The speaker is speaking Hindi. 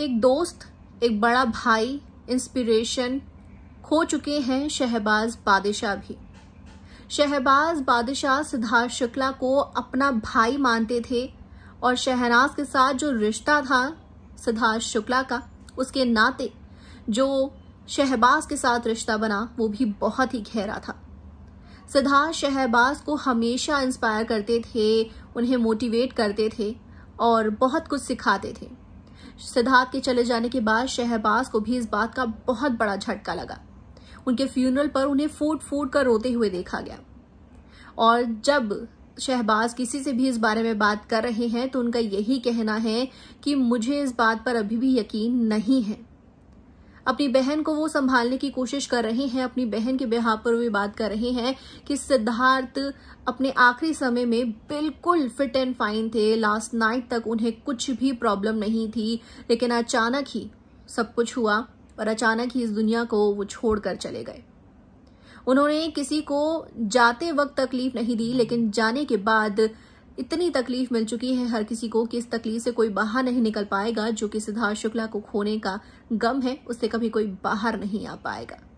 एक दोस्त एक बड़ा भाई इंस्पिरेशन खो चुके हैं शहबाज बादशाह भी शहबाज बादशाह सिद्धार्थ शुक्ला को अपना भाई मानते थे और शहनाज के साथ जो रिश्ता था सिद्धार्थ शुक्ला का उसके नाते जो शहबाज के साथ रिश्ता बना वो भी बहुत ही गहरा था सिद्धार्थ शहबाज को हमेशा इंस्पायर करते थे उन्हें मोटिवेट करते थे और बहुत कुछ सिखाते थे सिद्धार्थ के चले जाने के बाद शहबाज को भी इस बात का बहुत बड़ा झटका लगा उनके फ्यूनरल पर उन्हें फूट फूट कर रोते हुए देखा गया और जब शहबाज किसी से भी इस बारे में बात कर रहे हैं तो उनका यही कहना है कि मुझे इस बात पर अभी भी यकीन नहीं है अपनी बहन को वो संभालने की कोशिश कर रहे हैं अपनी बहन के ब्याह पर वे बात कर रहे हैं कि सिद्धार्थ अपने आखिरी समय में बिल्कुल फिट एंड फाइन थे लास्ट नाइट तक उन्हें कुछ भी प्रॉब्लम नहीं थी लेकिन अचानक ही सब कुछ हुआ और अचानक ही इस दुनिया को वो छोड़कर चले गए उन्होंने किसी को जाते वक्त तकलीफ नहीं दी लेकिन जाने के बाद इतनी तकलीफ मिल चुकी है हर किसी को कि इस तकलीफ से कोई बाहर नहीं निकल पाएगा जो कि सिद्धार्थ शुक्ला को खोने का गम है उससे कभी कोई बाहर नहीं आ पाएगा